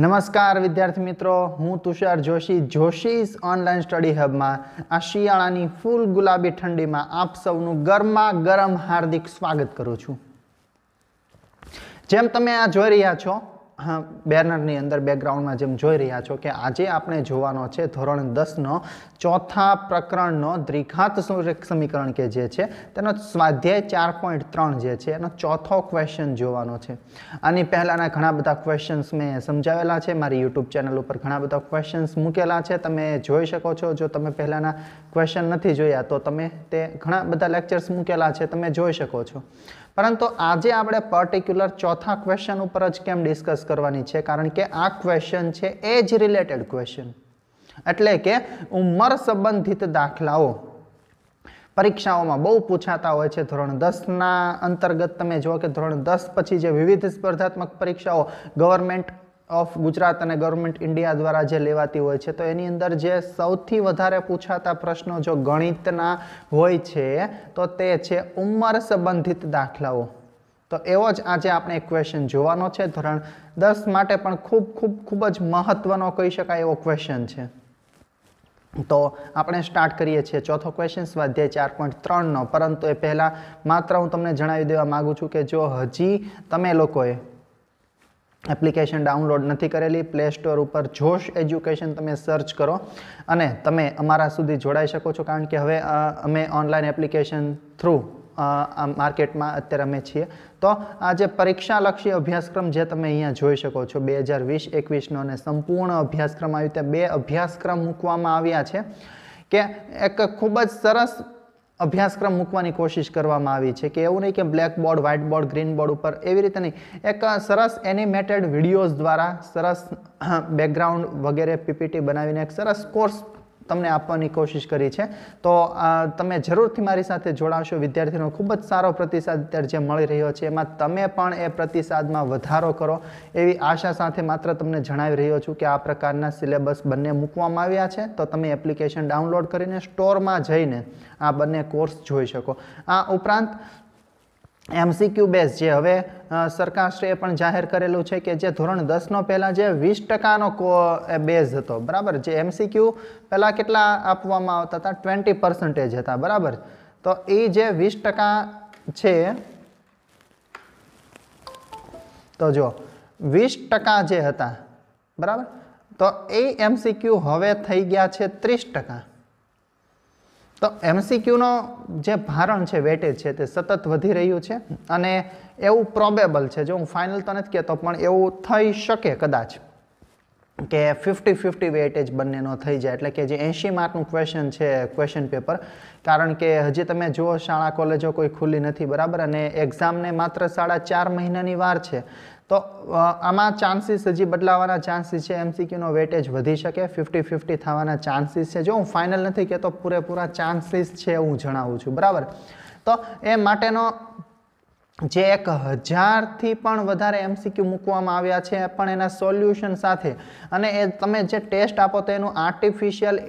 નમસ્કાર વિદ્યાર્થી મિત્રો હું તુષાર જોશી જોશીસ ઓનલાઈન સ્ટડી હબમાં આ શિયાળાની ફૂલ ગુલાબી ઠંડીમાં આપ સૌનું ગરમા ગરમ હાર્દિક સ્વાગત કરું છું જેમ તમે આ જોઈ રહ્યા છો હા બેનરની અંદર બેકગ્રાઉન્ડમાં જેમ જોઈ રહ્યા છો કે આજે આપણે જોવાનો છે ધોરણ દસનો ચોથા પ્રકરણનો દ્વિઘાત સમીકરણ કે જે છે તેનો સ્વાધ્યાય ચાર પોઈન્ટ ત્રણ જે છે એનો ચોથો ક્વેશ્ચન જોવાનો છે આની પહેલાંના ઘણા બધા ક્વેશ્ચન્સ મેં સમજાવેલા છે મારી યુટ્યુબ ચેનલ ઉપર ઘણા બધા ક્વેશ્ચન્સ મૂકેલા છે તમે જોઈ શકો છો જો તમે પહેલાંના ક્વેશ્ચન નથી જોયા તો તમે તે ઘણા બધા લેક્ચર્સ મૂકેલા છે તમે જોઈ શકો છો પરંતુ આજે આપણે પર્ટિક્યુલર ચોથા ક્વેશ્ચન ઉપર જ કેમ ડિસ્કસ કરવાની છે કારણ કે આ ક્વેશ્ચન છે એ જ રિલેટેડ ક્વેશ્ચન એટલે કે ઉંમર સંબંધિત દાખલાઓ પરીક્ષાઓમાં બહુ પૂછાતા હોય છે ધોરણ દસના અંતર્ગત તમે જુઓ કે ધોરણ દસ પછી જે વિવિધ સ્પર્ધાત્મક પરીક્ષાઓ ગવર્મેન્ટ ઓફ ગુજરાત અને ગવર્મેન્ટ ઇન્ડિયા દ્વારા જે લેવાતી હોય છે તો એની અંદર જે સૌથી વધારે પૂછાતા પ્રશ્નો જો ગણિતના હોય છે તો તે છે ઉંમર સંબંધિત દાખલાઓ તો એવો જ આજે આપણે એક ક્વેશ્ચન જોવાનો છે ધોરણ દસ માટે પણ ખૂબ ખૂબ ખૂબ જ મહત્વનો કહી શકાય એવો ક્વેશ્ચન છે તો આપણે સ્ટાર્ટ કરીએ છીએ ચોથો ક્વેશ્ચન સ્વાધ્યાય ચાર પોઈન્ટ ત્રણનો પરંતુ એ પહેલાં માત્ર હું તમને જણાવી દેવા માગું છું કે જો હજી તમે લોકોએ એપ્લિકેશન ડાઉનલોડ નથી કરેલી પ્લે સ્ટોર ઉપર જોશ એજ્યુકેશન તમે સર્ચ કરો અને તમે અમારા સુધી જોડાઈ શકો છો કારણ કે હવે અમે ઓનલાઈન એપ્લિકેશન થ્રુ માર્કેટમાં અત્યારે અમે છીએ તો આ જે પરીક્ષાલક્ષી અભ્યાસક્રમ જે તમે અહીંયા જોઈ શકો છો બે હજાર વીસ એકવીસનો અને સંપૂર્ણ અભ્યાસક્રમ આવી રીતે બે અભ્યાસક્રમ મૂકવામાં આવ્યા છે કે એક ખૂબ જ સરસ અભ્યાસક્રમ મૂકવાની કોશિશ કરવામાં આવી છે કે એવું નહીં કે black board white board green board ઉપર એવી રીતે નહીં એક સરસ એનિમેટેડ વિડીયોઝ દ્વારા સરસ બેકગ્રાઉન્ડ વગેરે પીપીટી બનાવીને એક સરસ કોર્સ તમને આપવાની કોશિશ કરી છે તો તમે જરૂરથી મારી સાથે જોડાશો વિદ્યાર્થીનો ખૂબ જ સારો પ્રતિસાદ અત્યારે જે મળી રહ્યો છે એમાં તમે પણ એ પ્રતિસાદમાં વધારો કરો એવી આશા સાથે માત્ર તમને જણાવી રહ્યો છું કે આ પ્રકારના સિલેબસ બંને મૂકવામાં આવ્યા છે તો તમે એપ્લિકેશન ડાઉનલોડ કરીને સ્ટોરમાં જઈને આ બંને કોર્સ જોઈ શકો આ ઉપરાંત એમસીક્યુ બેઝ જે હવે સરકારશ્રીએ પણ જાહેર કરેલું છે કે જે ધોરણ દસનો પહેલાં જે વીસ ટકાનો કો બેઝ હતો બરાબર જે એમસીક્યુ પહેલાં કેટલા આપવામાં આવતા હતા ટ્વેન્ટી પર્સન્ટેજ હતા બરાબર તો એ જે વીસ ટકા છે તો જો વીસ ટકા જે હતા બરાબર તો એ એમસીક્યુ હવે થઈ ગયા છે ત્રીસ ટકા તો એમસીક્યુનો જે ભારણ છે વેટેજ છે તે સતત વધી રહ્યું છે અને એવું પ્રોબેબલ છે જો હું ફાઇનલ તો નથી કહેતો પણ એવું થઈ શકે કદાચ કે ફિફ્ટી ફિફ્ટી વેઇટેજ બંનેનો થઈ જાય એટલે કે જે એંશી માર્કનું ક્વેશ્ચન છે ક્વેશ્ચન પેપર કારણ કે હજી તમે જુઓ શાળા કોલેજો કોઈ ખુલ્લી નથી બરાબર અને એક્ઝામને માત્ર સાડા ચાર મહિનાની વાર છે તો આમાં ચાન્સીસ હજી બદલાવાના ચાન્સીસ છે એમસીક્યુનો વેટેજ વધી શકે ફિફ્ટી ફિફ્ટી થવાના ચાન્સીસ છે જો હું ફાઇનલ નથી કહેતો પૂરેપૂરા ચાન્સીસ છે હું જણાવું છું બરાબર તો એ માટેનો જે એક હજારથી પણ વધારે એમસીક્યુ મૂકવામાં આવ્યા છે પણ એના સોલ્યુશન સાથે અને એ તમે જે ટેસ્ટ આપો તો એનું આર્ટિફિશિયલ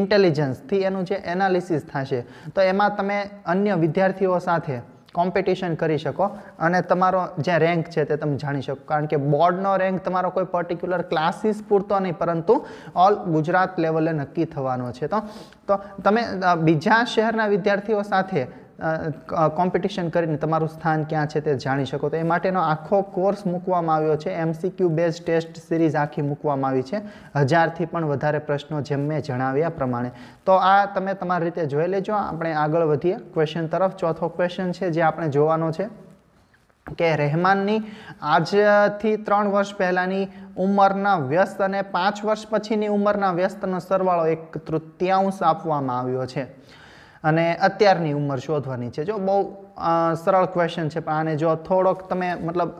ઇન્ટેલિજન્સથી એનું જે એનાલિસિસ થશે તો એમાં તમે અન્ય વિદ્યાર્થીઓ સાથે કોમ્પિટિશન કરી શકો અને તમારો જે રેન્ક છે તે તમે જાણી શકો કારણ કે બોર્ડનો રેન્ક તમારો કોઈ પર્ટિક્યુલર ક્લાસીસ પૂરતો નહીં પરંતુ ઓલ ગુજરાત લેવલે નક્કી થવાનો છે તો તો તમે બીજા શહેરના વિદ્યાર્થીઓ સાથે કોમ્પિટિશન કરીને તમારું સ્થાન ક્યાં છે તે જાણી શકો તો એ માટેનો આખો કોર્સ મૂકવામાં આવ્યો છે એમસીક્યુ બેઝ ટેસ્ટ સિરીઝ આખી મૂકવામાં આવી છે હજારથી પણ વધારે પ્રશ્નો જેમ મેં જણાવ્યા પ્રમાણે તો આ તમે તમારી રીતે જોઈ લેજો આપણે આગળ વધીએ ક્વેશ્ચન તરફ ચોથો ક્વેશ્ચન છે જે આપણે જોવાનો છે કે રહેમાનની આજથી ત્રણ વર્ષ પહેલાંની ઉંમરના વ્યસ્ત અને પાંચ વર્ષ પછીની ઉંમરના વ્યસ્તનો સરવાળો એક તૃતીયાંશ આપવામાં આવ્યો છે અને અત્યારની ઉંમર શોધવાની છે જો બહુ સરળ ક્વેશ્ચન છે પણ આને જો થોડોક તમે મતલબ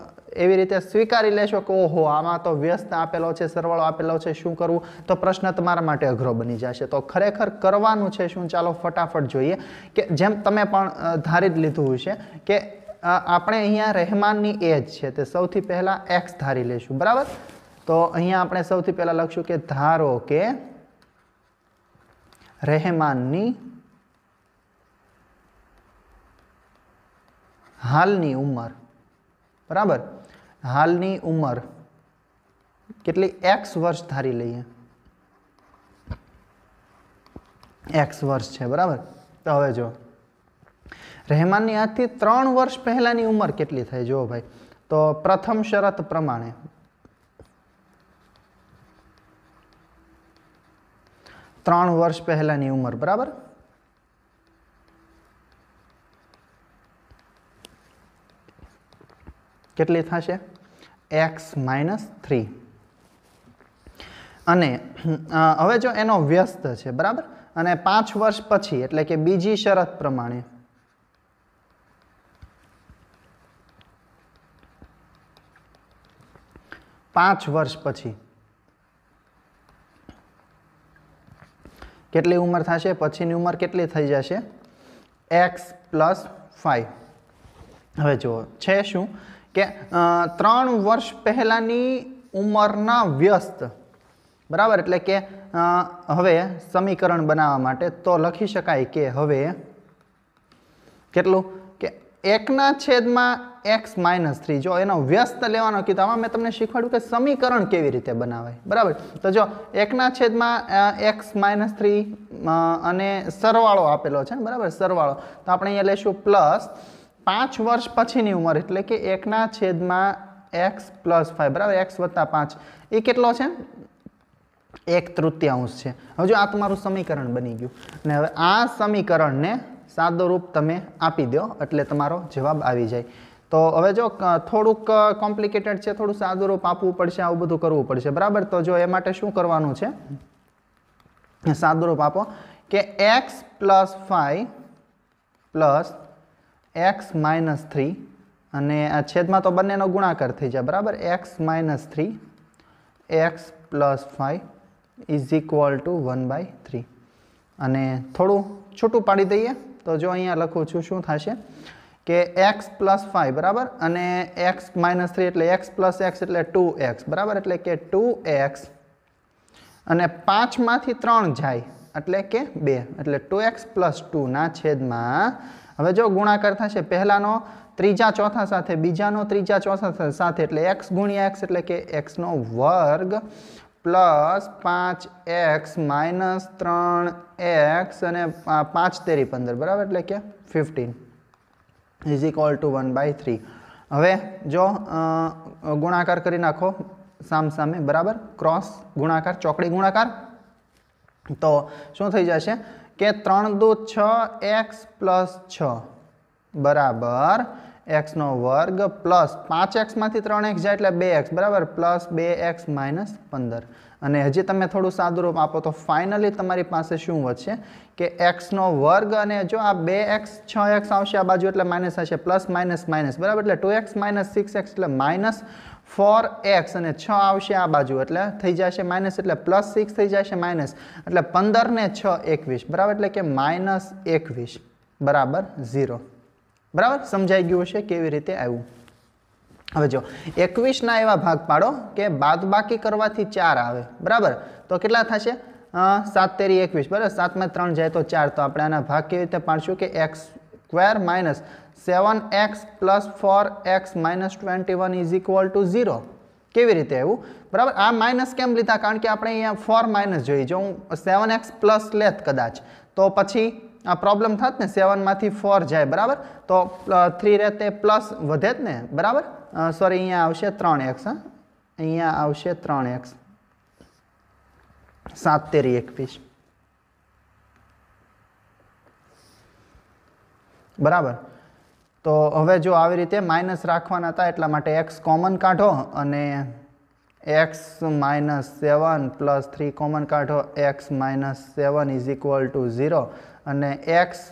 એવી રીતે સ્વીકારી લેશો કે ઓહો આમાં તો વ્યસ્ત આપેલો છે સરવાળો આપેલો છે શું કરવું તો પ્રશ્ન તમારા માટે અઘરો બની જશે તો ખરેખર કરવાનું છે શું ચાલો ફટાફટ જોઈએ કે જેમ તમે પણ ધારી જ લીધું હશે કે આપણે અહીંયા રહેમાનની એજ છે તે સૌથી પહેલાં એક્સ ધારી લઈશું બરાબર તો અહીંયા આપણે સૌથી પહેલાં લખશું કે ધારો કે રહેમાનની હાલની ઉંમર બરાબર હાલની ઉંમર કેટલી એક્સ વર્ષ ધારી લઈએ એક્સ વર્ષ છે બરાબર તો હવે જો રહેમાનની આજથી ત્રણ વર્ષ પહેલાંની ઉંમર કેટલી થાય જુઓ ભાઈ તો પ્રથમ શરત પ્રમાણે ત્રણ વર્ષ પહેલાંની ઉંમર બરાબર કેટલી થશે એક્સ માઇનસ થ્રી અને હવે જો એનો વ્યસ્ત છે બરાબર અને પાંચ વર્ષ પછી એટલે કે બીજી શરત પ્રમાણે પાંચ વર્ષ પછી કેટલી ઉંમર થશે પછીની ઉંમર કેટલી થઈ જશે એક્સ પ્લસ ફાઈવ હવે જુઓ છે શું કે ત્રણ વર્ષ પહેલાંની ઉંમરના વ્યસ્ત બરાબર એટલે કે હવે સમીકરણ બનાવવા માટે તો લખી શકાય કે હવે કેટલું કે એકના છેદમાં એક્સ માઇનસ થ્રી જો એનો વ્યસ્ત લેવાનો કીધો આમાં મેં તમને શીખવાડ્યું કે સમીકરણ કેવી રીતે બનાવાય બરાબર તો જો એકના છેદમાં એક્સ માઇનસ થ્રી અને સરવાળો આપેલો છે બરાબર સરવાળો તો આપણે અહીંયા લઈશું પ્લસ પાંચ વર્ષ પછીની ઉંમર એટલે કે એકના છેદમાં એક્સ પ્લસ ફાઈવ બરાબર એક્સ વત્તા પાંચ એ કેટલો છે એક તૃતીયાંશ છે હવે જો આ તમારું સમીકરણ બની ગયું ને હવે આ સમીકરણને રૂપ તમે આપી દો એટલે તમારો જવાબ આવી જાય તો હવે જો થોડુંક કોમ્પ્લિકેટેડ છે થોડું રૂપ આપવું પડશે આવું બધું કરવું પડશે બરાબર તો જો એ માટે શું કરવાનું છે રૂપ આપો કે x plus five plus x minus three અને આ છેદમાં તો બંનેનો ગુણાકાર થઈ જાય બરાબર x minus three x plus five is equal to one by three અને થોડું છૂટું પાડી દઈએ તો જો અહીંયા લખું છું શું થશે કે એક્સ પ્લસ ફાઈવ બરાબર અને એક્સ માઇનસ થ્રી એટલે એક્સ પ્લસ એક્સ એટલે ટુ એક્સ બરાબર એટલે કે ટુ એક્સ અને પાંચમાંથી ત્રણ જાય એટલે કે બે એટલે ટુ એક્સ પ્લસ ટુના છેદમાં હવે જો ગુણાકાર થશે પહેલાંનો ત્રીજા ચોથા સાથે બીજાનો ત્રીજા ચોથા સાથે એટલે એક્સ ગુણ્યા એક્સ એટલે કે એક્સનો વર્ગ પ્લસ પાંચ એક્સ માઇનસ ત્રણ એક્સ અને પાંચ તેરી પંદર બરાબર એટલે કે fifteen is equal to one by three હવે જો ગુણાકાર કરી નાખો સામસામે બરાબર ક્રોસ ગુણાકાર ચોકડી ગુણાકાર તો શું થઈ જશે કે ત્રણ દો છ એક્સ પ્લસ છ બરાબર એક્સનો વર્ગ પ્લસ પાંચ એક્સમાંથી ત્રણ એક્સ જાય એટલે બે એક્સ બરાબર પ્લસ બે એક્સ માઇનસ પંદર અને હજી તમે થોડું સાદુરૂપ આપો તો ફાઇનલી તમારી પાસે શું વધશે કે એક્સનો વર્ગ અને જો આ બે એક્સ છ એક્સ આવશે આ બાજુ એટલે માઇનસ હશે પ્લસ માઇનસ માઇનસ બરાબર એટલે two x minus six x એટલે માઇનસ ફોર એક્સ અને છ આવશે આ બાજુ એટલે થઈ જશે માઇનસ એટલે પ્લસ સિક્સ થઈ જશે માઇનસ એટલે પંદર ને છ એકવીસ બરાબર એટલે કે માઇનસ એકવીસ બરાબર ઝીરો બરાબર સમજાઈ ગયું હશે કેવી રીતે આવ્યું હવે જો એકવીસના એવા ભાગ પાડો કે બાદબાકી કરવાથી ચાર આવે બરાબર તો કેટલા થશે સાત તેરી એકવીસ બરાબર સાતમાં ત્રણ જાય તો ચાર તો આપણે આના ભાગ કેવી રીતે પાડશું કે x square minus seven x plus four x minus twenty one is equal to zero કેવી રીતે આવ્યું બરાબર આ માઇનસ કેમ લીધા કારણ કે આપણે અહીંયા ફોર માઇનસ જોઈએ જો હું સેવન એક્સ પ્લસ લેત કદાચ તો પછી આ પ્રોબ્લેમ થાત ને સેવનમાંથી ફોર જાય બરાબર તો થ્રી રહેતે પ્લસ વધે જ ને બરાબર સોરી અહીંયા આવશે ત્રણ એક્સ અહીંયા આવશે ત્રણ એક્સ સાત તેરી એકવીસ બરાબર તો હવે જો આવી રીતે માઇનસ રાખવાના હતા એટલા માટે એક્સ કોમન કાઢો અને x minus seven plus three common કાઢો x minus seven is equal to zero અને એક્સ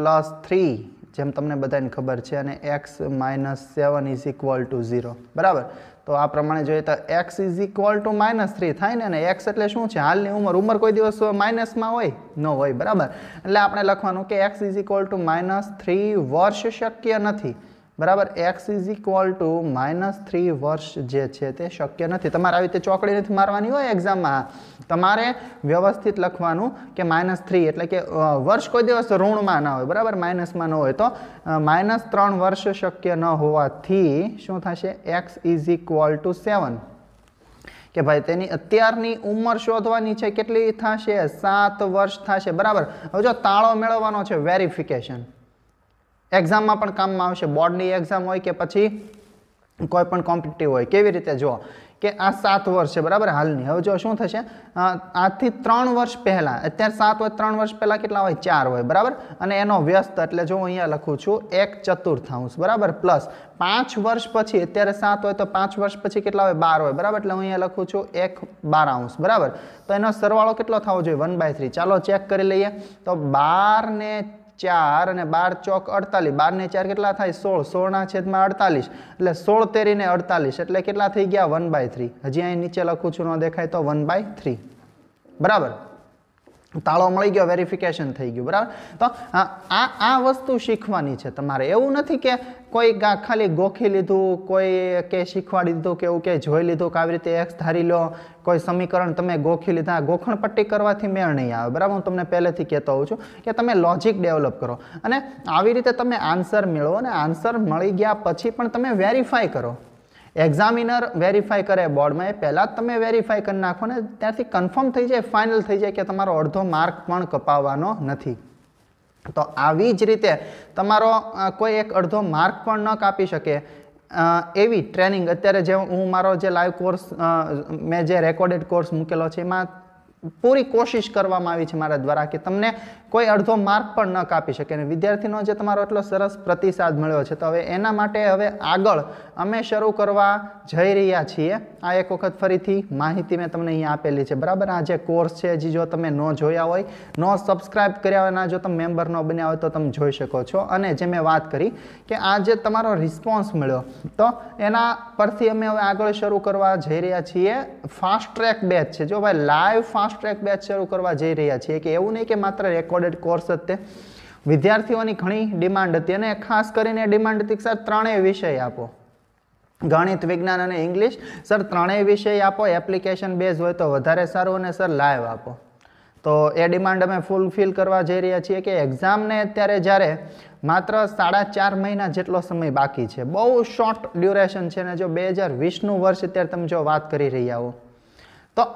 પ્લસ થ્રી જેમ તમને બધાને ખબર છે અને x minus seven is equal to zero બરાબર તો આ પ્રમાણે જોઈએ તો x is equal to minus three થાય ને અને એક્સ એટલે શું છે હાલની ઉંમર ઉંમર કોઈ દિવસ માઇનસમાં હોય ન હોય બરાબર એટલે આપણે લખવાનું કે x is equal to minus three વર્ષ શક્ય નથી બરાબર x is equal to minus three વર્ષ જે છે તે શક્ય નથી તમારે આવી રીતે ચોકડી નથી મારવાની હોય એક્ઝામમાં તમારે વ્યવસ્થિત લખવાનું કે માઇનસ થ્રી એટલે કે વર્ષ કોઈ દિવસ ઋણમાં ના હોય બરાબર માઇનસમાં ન હોય તો માઇનસ ત્રણ વર્ષ શક્ય ન હોવાથી શું થશે x is equal to seven કે ભાઈ તેની અત્યારની ઉંમર શોધવાની છે કેટલી થશે સાત વર્ષ થશે બરાબર હવે જો તાળો મેળવવાનો છે વેરિફિકેશન એક્ઝામમાં પણ કામમાં આવશે બોર્ડની એક્ઝામ હોય કે પછી કોઈ પણ કોમ્પિટિટિવ હોય કેવી રીતે જુઓ કે આ સાત વર્ષ છે બરાબર હાલની હવે જો શું થશે આથી ત્રણ વર્ષ પહેલાં અત્યારે સાત હોય ત્રણ વર્ષ પહેલાં કેટલા હોય ચાર હોય બરાબર અને એનો વ્યસ્ત એટલે જો હું અહીંયા લખું છું એક ચતુર્થાંશ બરાબર પ્લસ પાંચ વર્ષ પછી અત્યારે સાત હોય તો પાંચ વર્ષ પછી કેટલા હોય બાર હોય બરાબર એટલે હું અહીંયા લખું છું એક બારાંશ બરાબર તો એનો સરવાળો કેટલો થવો જોઈએ વન બાય થ્રી ચાલો ચેક કરી લઈએ તો બાર ને ચાર અને બાર ચોક અડતાલીસ બારને ચાર કેટલા થાય સોળ સોળના છેદમાં અડતાલીસ એટલે સોળ તેરીને અડતાલીસ એટલે કેટલા થઈ ગયા વન બાય થ્રી હજી અહીં નીચે લખું છું ન દેખાય તો વન બાય થ્રી બરાબર તાળો મળી ગયો વેરિફિકેશન થઈ ગયું બરાબર તો આ આ વસ્તુ શીખવાની છે તમારે એવું નથી કે કોઈ ખાલી ગોખી લીધું કોઈ કે શીખવાડી દીધું કે એવું કે જોઈ લીધું કે આવી રીતે એક્સ ધારી લો કોઈ સમીકરણ તમે ગોખી લીધા ગોખણપટ્ટી કરવાથી મેળ નહીં આવે બરાબર હું તમને પહેલેથી કહેતો હોઉં છું કે તમે લોજિક ડેવલપ કરો અને આવી રીતે તમે આન્સર મેળવો અને આન્સર મળી ગયા પછી પણ તમે વેરીફાય કરો એક્ઝામિનર વેરીફાઈ કરે બોર્ડમાં એ પહેલાં જ તમે વેરીફાઈ કરી નાખો ને ત્યાંથી કન્ફર્મ થઈ જાય ફાઇનલ થઈ જાય કે તમારો અડધો માર્ક પણ કપાવવાનો નથી તો આવી જ રીતે તમારો કોઈ એક અડધો માર્ક પણ ન કાપી શકે એવી ટ્રેનિંગ અત્યારે જે હું મારો જે લાઈવ કોર્સ મેં જે રેકોર્ડેડ કોર્સ મૂકેલો છે એમાં પૂરી કોશિશ કરવામાં આવી છે મારા દ્વારા કે તમને કોઈ અડધો માર્ક પણ ન કાપી શકે અને વિદ્યાર્થીનો જે તમારો એટલો સરસ પ્રતિસાદ મળ્યો છે તો હવે એના માટે હવે આગળ અમે શરૂ કરવા જઈ રહ્યા છીએ આ એક વખત ફરીથી માહિતી મેં તમને અહીંયા આપેલી છે બરાબર આ જે કોર્સ છે હજી જો તમે ન જોયા હોય ન સબસ્ક્રાઇબ કર્યા હોય ના જો તમે મેમ્બર ન બન્યા હોય તો તમે જોઈ શકો છો અને જે મેં વાત કરી કે આ જે તમારો રિસ્પોન્સ મળ્યો તો એના પરથી અમે હવે આગળ શરૂ કરવા જઈ રહ્યા છીએ ફાસ્ટ ટ્રેક બેચ છે જો ભાઈ live fast fast track batch શરૂ કરવા જઈ રહ્યા છીએ કે એવું નહીં કે માત્ર રેકોર્ડેડ કોર્સ જ તે વિદ્યાર્થીઓની ઘણી ડિમાન્ડ હતી અને ખાસ કરીને ડિમાન્ડ હતી સર ત્રણેય વિષય આપો ગણિત વિજ્ઞાન અને ઇંગ્લિશ સર ત્રણેય વિષય આપો એપ્લિકેશન બેઝ હોય તો વધારે સારું અને સર લાઈવ આપો તો એ ડિમાન્ડ અમે ફૂલફિલ કરવા જઈ રહ્યા છીએ કે એક્ઝામને અત્યારે જ્યારે માત્ર સાડા ચાર મહિના જેટલો સમય બાકી છે બહુ શોર્ટ ડ્યુરેશન છે ને જો બે હજાર વીસનું વર્ષ અત્યારે તમે જો વાત કરી રહ્યા હો તો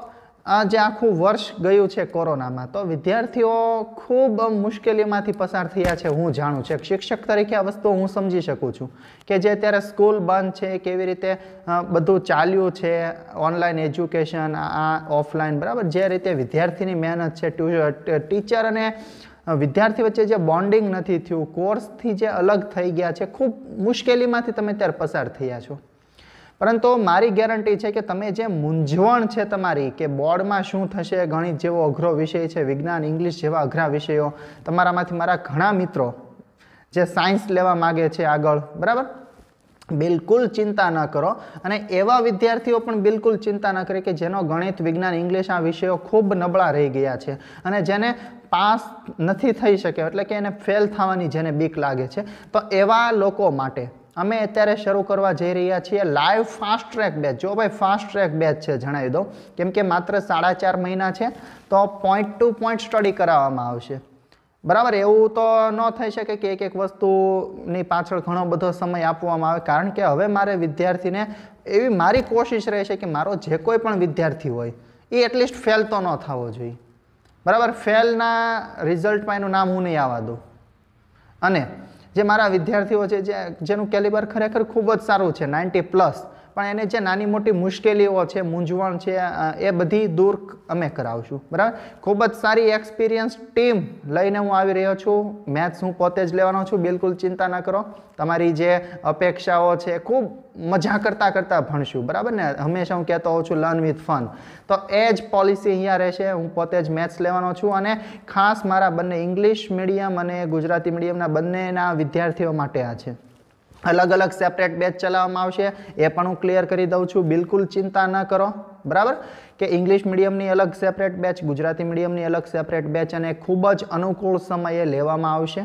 જે આખું વર્ષ ગયું છે કોરોનામાં તો વિદ્યાર્થીઓ ખૂબ મુશ્કેલીમાંથી પસાર થયા છે હું જાણું છું શિક્ષક તરીકે આ વસ્તુ હું સમજી શકું છું કે જે અત્યારે સ્કૂલ બંધ છે કેવી રીતે બધું ચાલ્યું છે ઓનલાઈન એજ્યુકેશન આ ઓફલાઈન બરાબર જે રીતે વિદ્યાર્થીની મહેનત છે ટીચર અને વિદ્યાર્થી વચ્ચે જે બોન્ડિંગ નથી થયું કોર્સથી જે અલગ થઈ ગયા છે ખૂબ મુશ્કેલીમાંથી તમે ત્યારે પસાર થયા છો પરંતુ મારી ગેરંટી છે કે તમે જે મૂંઝવણ છે તમારી કે બોર્ડમાં શું થશે ગણિત જેવો અઘરો વિષય છે વિજ્ઞાન ઇંગ્લિશ જેવા અઘરા વિષયો તમારામાંથી મારા ઘણા મિત્રો જે સાયન્સ લેવા માગે છે આગળ બરાબર બિલકુલ ચિંતા ન કરો અને એવા વિદ્યાર્થીઓ પણ બિલકુલ ચિંતા ન કરે કે જેનો ગણિત વિજ્ઞાન ઇંગ્લિશ આ વિષયો ખૂબ નબળા રહી ગયા છે અને જેને પાસ નથી થઈ શકે એટલે કે એને ફેલ થવાની જેને બીક લાગે છે તો એવા લોકો માટે અમે અત્યારે શરૂ કરવા જઈ રહ્યા છીએ લાઈવ ફાસ્ટ ટ્રેક બેચ જો ભાઈ ફાસ્ટ ટ્રેક બેચ છે જણાવી દઉં કેમ કે માત્ર સાડા ચાર મહિના છે તો પોઈન્ટ ટુ પોઈન્ટ સ્ટડી કરાવવામાં આવશે બરાબર એવું તો ન થઈ શકે કે એક એક વસ્તુની પાછળ ઘણો બધો સમય આપવામાં આવે કારણ કે હવે મારે વિદ્યાર્થીને એવી મારી કોશિશ રહેશે કે મારો જે કોઈ પણ વિદ્યાર્થી હોય એ એટલીસ્ટ ફેલ તો ન થવો જોઈએ બરાબર ફેલના રિઝલ્ટમાં એનું નામ હું નહીં આવવા દઉં અને જે મારા વિદ્યાર્થીઓ છે જે જેનું કેલિબર ખરેખર ખૂબ જ સારું છે નાઇન્ટી પ્લસ પણ એને જે નાની મોટી મુશ્કેલીઓ છે મૂંઝવણ છે એ બધી દૂર અમે કરાવશું બરાબર ખૂબ જ સારી એક્સપિરિયન્સ ટીમ લઈને હું આવી રહ્યો છું મેથ્સ હું પોતે જ લેવાનો છું બિલકુલ ચિંતા ન કરો તમારી જે અપેક્ષાઓ છે ખૂબ મજા કરતાં કરતાં ભણશું બરાબર ને હંમેશા હું કહેતો હોઉં છું લર્ન વિથ ફન તો એ જ પોલિસી અહીંયા રહેશે હું પોતે જ મેથ્સ લેવાનો છું અને ખાસ મારા બંને ઇંગ્લિશ મીડિયમ અને ગુજરાતી મીડિયમના બંનેના વિદ્યાર્થીઓ માટે આ છે અલગ અલગ સેપરેટ બેચ ચલાવવામાં આવશે એ પણ હું ક્લિયર કરી દઉં છું બિલકુલ ચિંતા ન કરો બરાબર કે ઇંગ્લિશ મીડિયમની અલગ સેપરેટ બેચ ગુજરાતી મીડિયમની અલગ સેપરેટ બેચ અને ખૂબ જ અનુકૂળ સમયે લેવામાં આવશે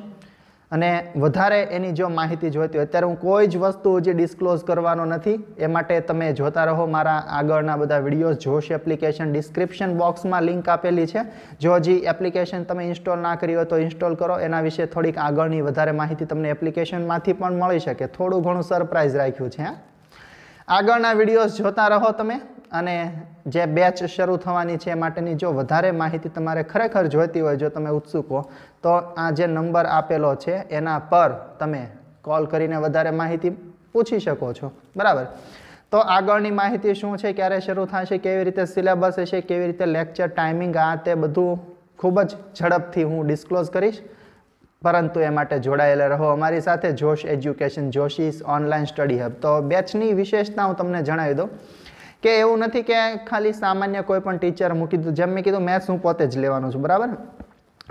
અને વધારે એની જો માહિતી જોઈતી હોય અત્યારે હું કોઈ જ વસ્તુ જે ડિસ્ક્લોઝ કરવાનો નથી એ માટે તમે જોતા રહો મારા આગળના બધા વિડીયોઝ જોશ એપ્લિકેશન ડિસ્ક્રિપ્શન બોક્સમાં લિંક આપેલી છે જો હજી એપ્લિકેશન તમે ઇન્સ્ટોલ ના કરી હોય તો ઇન્સ્ટોલ કરો એના વિશે થોડીક આગળની વધારે માહિતી તમને એપ્લિકેશનમાંથી પણ મળી શકે થોડું ઘણું સરપ્રાઇઝ રાખ્યું છે આગળના વિડીયોઝ જોતા રહો તમે અને જે બેચ શરૂ થવાની છે એ માટેની જો વધારે માહિતી તમારે ખરેખર જોઈતી હોય જો તમે ઉત્સુક હો તો આ જે નંબર આપેલો છે એના પર તમે કોલ કરીને વધારે માહિતી પૂછી શકો છો બરાબર તો આગળની માહિતી શું છે ક્યારે શરૂ થશે કેવી રીતે સિલેબસ હશે કેવી રીતે લેક્ચર ટાઈમિંગ આ તે બધું ખૂબ જ ઝડપથી હું ડિસ્ક્લોઝ કરીશ પરંતુ એ માટે જોડાયેલા રહો અમારી સાથે Josh education Joshi's online study hub તો બેચની વિશેષતા હું તમને જણાવી દઉં કે એવું નથી કે ખાલી સામાન્ય કોઈ પણ ટીચર મૂકી દીધું જેમ મેં કીધું મેથ્સ હું પોતે જ લેવાનું છું બરાબર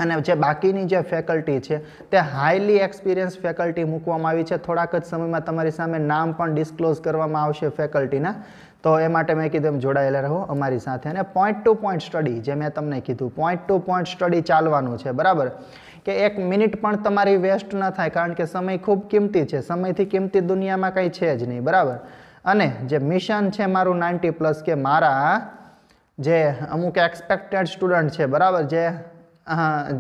અને જે બાકીની જે ફેકલ્ટી છે તે હાઈલી એક્સપિરિયન્સ ફેકલ્ટી મૂકવામાં આવી છે થોડાક જ સમયમાં તમારી સામે નામ પણ ડિસ્ક્લોઝ કરવામાં આવશે ફેકલ્ટીના તો એ માટે મેં કીધું એમ જોડાયેલા રહો અમારી સાથે અને પોઈન્ટ ટુ પોઈન્ટ સ્ટડી જે મેં તમને કીધું પોઈન્ટ ટુ પોઈન્ટ સ્ટડી ચાલવાનું છે બરાબર કે એક મિનિટ પણ તમારી વેસ્ટ ન થાય કારણ કે સમય ખૂબ કિંમતી છે સમયથી કિંમતી દુનિયામાં કંઈ છે જ નહીં બરાબર અને જે મિશન છે મારું નાઇન્ટી પ્લસ કે મારા જે અમુક એક્સપેક્ટેડ સ્ટુડન્ટ છે બરાબર જે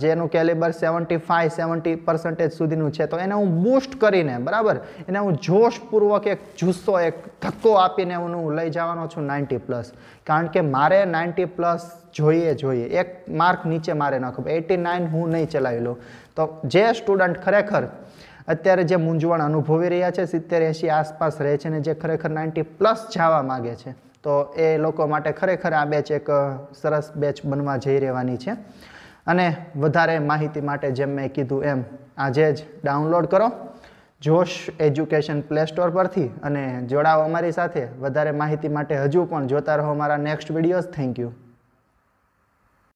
જેનું caliber seventy five seventy percentage સુધીનું છે તો એને હું બૂસ્ટ કરીને બરાબર એને હું જોશપૂર્વક એક જુસ્સો એક ધક્કો આપીને હું લઈ જવાનો છું નાઇન્ટી પ્લસ કારણ કે મારે નાઇન્ટી પ્લસ જોઈએ જોઈએ એક માર્ક નીચે મારે ન ખબર એટી નાઇન હું નહીં ચલાવી લઉં તો જે સ્ટુડન્ટ ખરેખર અત્યારે જે મૂંઝવણ અનુભવી રહ્યા છે સિત્તેર એંશી આસપાસ રહે છે ને જે ખરેખર નાઇન્ટી પ્લસ જવા માગે છે તો એ લોકો માટે ખરેખર આ બેચ એક સરસ બેચ બનવા જઈ રહેવાની છે અને વધારે માહિતી માટે જેમ મેં કીધું એમ આજે જ ડાઉનલોડ કરો જોશ એજ્યુકેશન પ્લે સ્ટોર પરથી અને જોડાઓ અમારી સાથે વધારે માહિતી માટે હજુ પણ જોતા રહો અમારા નેક્સ્ટ વિડીયોઝ થેન્ક યુ